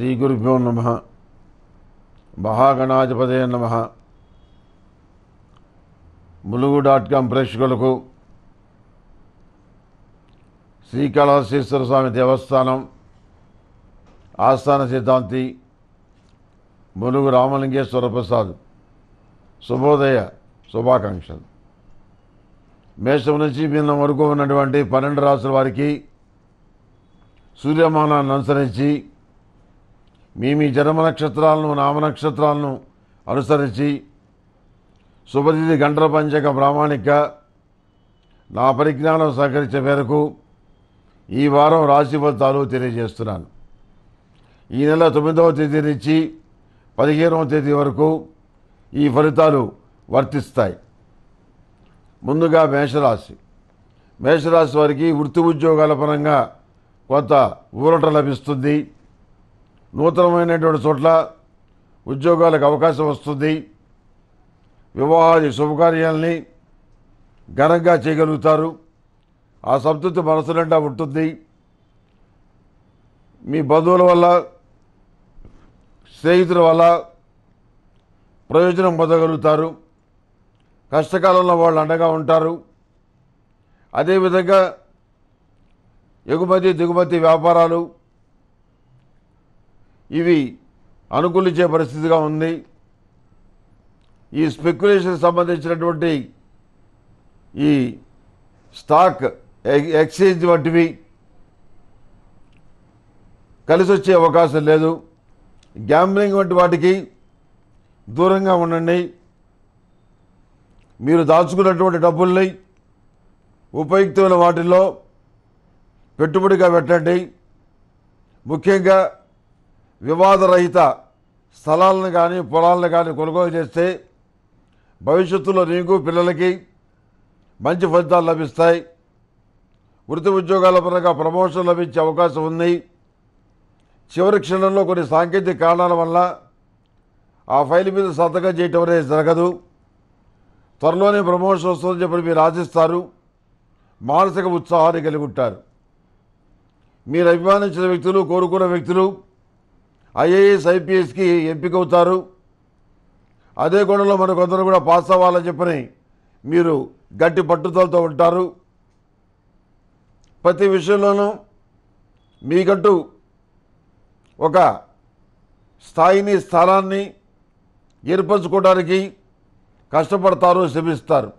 శ్రీగురుభ్యో నమ మహాగణాధిపదే నమ ములుగు డాట్ కామ్ ప్రేక్షకులకు శ్రీకాళహస్తీశ్వర స్వామి దేవస్థానం ఆస్థాన సిద్ధాంతి ములుగు రామలింగేశ్వర ప్రసాద్ శుభోదయ శుభాకాంక్షలు మేషం నుంచి భిన్నం వరకు ఉన్నటువంటి పన్నెండు రాసుల వారికి సూర్యమానాన్ని అనుసరించి మీ మీ జన్మ నక్షత్రాలను నామనక్షత్రాలను అనుసరించి శుభతిథి గంటల పంచక ప్రామాణిక నా పరిజ్ఞానం సహకరించే మేరకు ఈ వారం రాశి ఫలితాలు తెలియజేస్తున్నాను ఈ నెల తొమ్మిదవ తేదీ నుంచి పదిహేనవ తేదీ వరకు ఈ ఫలితాలు వర్తిస్తాయి ముందుగా మేషరాశి మేషరాశి వారికి వృత్తి ఉద్యోగాల పరంగా కొంత ఊరట లభిస్తుంది నూతనమైనటువంటి చోట్ల ఉద్యోగాలకు అవకాశం వస్తుంది వివాహాది శుభకార్యాలని ఘనంగా చేయగలుగుతారు ఆ సంతృప్తి మనసు నిండా ఉంటుంది మీ బంధువుల వల్ల స్నేహితుల వల్ల ప్రయోజనం పొందగలుగుతారు కష్టకాలంలో వాళ్ళు అండగా ఉంటారు అదేవిధంగా ఎగుమతి దిగుమతి వ్యాపారాలు ఇవి అనుకూలించే పరిస్థితిగా ఉంది ఈ స్పెక్యులేషన్ సంబంధించినటువంటి ఈ స్టాక్ ఎక్స్చేంజ్ వంటివి కలిసి వచ్చే అవకాశం లేదు గ్యాంబ్లింగ్ వంటి వాటికి దూరంగా ఉండండి మీరు దాచుకున్నటువంటి డబ్బుల్ని ఉపయుక్తమైన వాటిల్లో పెట్టుబడిగా పెట్టండి ముఖ్యంగా వివాదరహిత స్థలాలను కానీ పొలాలను కానీ కొనుగోలు చేస్తే భవిష్యత్తులో నీకు పిల్లలకి మంచి ఫలితాలు లభిస్తాయి వృత్తి ఉద్యోగాల పరంగా ప్రమోషన్ లభించే అవకాశం ఉంది చివరి క్షణంలో కొన్ని సాంకేతిక కారణాల వల్ల ఆ ఫైల్ మీద సంతకం చేయటం అనేది జరగదు త్వరలోనే ప్రమోషన్ వస్తుందని చెప్పి మీరు ఆశిస్తారు మానసిక ఉత్సాహాన్ని కలిగి ఉంటారు మీరు అభిమానించిన వ్యక్తులు కోరుకున్న వ్యక్తులు ఐఏఎస్ ఐపీఎస్కి ఎంపిక అవుతారు అదే కోణంలో మన కొందరు కూడా పాస్ అవ్వాలని చెప్పని మీరు గట్టి పట్టుదలతో ఉంటారు ప్రతి విషయంలోనూ మీకంటూ ఒక స్థాయిని స్థానాన్ని ఏర్పరచుకోవడానికి కష్టపడతారు శ్రమిస్తారు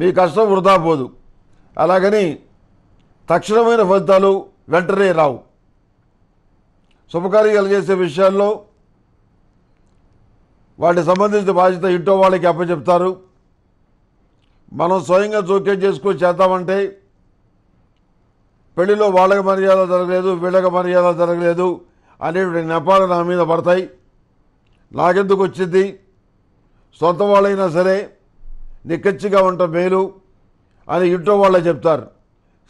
మీ కష్టం వృధా పోదు అలాగని తక్షణమైన ఫలితాలు వెంటనే రావు శుభకార్యాలు చేసే విషయాల్లో వాటికి సంబంధించిన బాధ్యత ఇంటో వాళ్ళకి అప్పచెప్తారు మనం స్వయంగా జోక్యం చేసుకొని చేద్దామంటే పెళ్లిలో వాళ్ళకి మర్యాద జరగలేదు వీళ్ళకి మర్యాద జరగలేదు అనేటువంటి నెపాలు నా మీద పడతాయి నాకెందుకు వచ్చింది సొంత వాళ్ళైనా సరే నిక్కచ్చిగా ఉంట మేలు అని ఇంటో వాళ్ళే చెప్తారు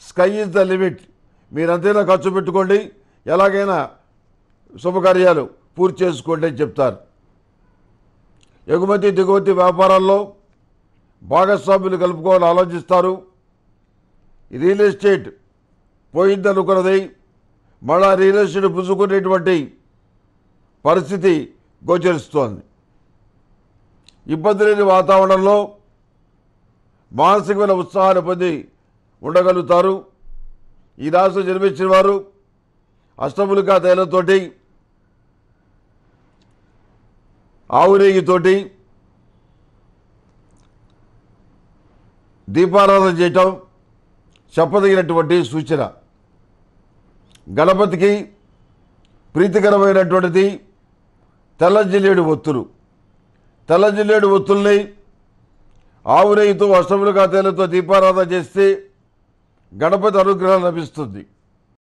స్కై ఇస్ ద లిమిట్ మీరంతైనా ఖర్చు పెట్టుకోండి ఎలాగైనా శుభకార్యాలు పూర్తి చేసుకోండి అని చెప్తారు ఎగుమతి దిగుమతి వ్యాపారాల్లో భాగస్వాములు కలుపుకోవాలని ఆలోచిస్తారు రియల్ ఎస్టేట్ పోయిందనుకున్నది మళ్ళా రియల్ ఎస్టేట్ పుంజుకునేటువంటి పరిస్థితి గోచరిస్తోంది ఇబ్బంది లేని వాతావరణంలో మానసికమైన ఉత్సాహాన్ని పొంది ఉండగలుగుతారు ఈ రాష్ట్రం జన్మించిన వారు అష్టములుగా తేలతోటి ఆవు నెయ్యితోటి దీపారాధన చేయటం చెప్పదగినటువంటి సూచన గణపతికి ప్రీతికరమైనటువంటిది తెల్లజిల్లేడు ఒత్తులు తెల్లజిల్లేడు ఒత్తుల్ని ఆవు నెయ్యితో అష్టములుగా తేలతో దీపారాధన చేస్తే గణపతి అనుగ్రహం లభిస్తుంది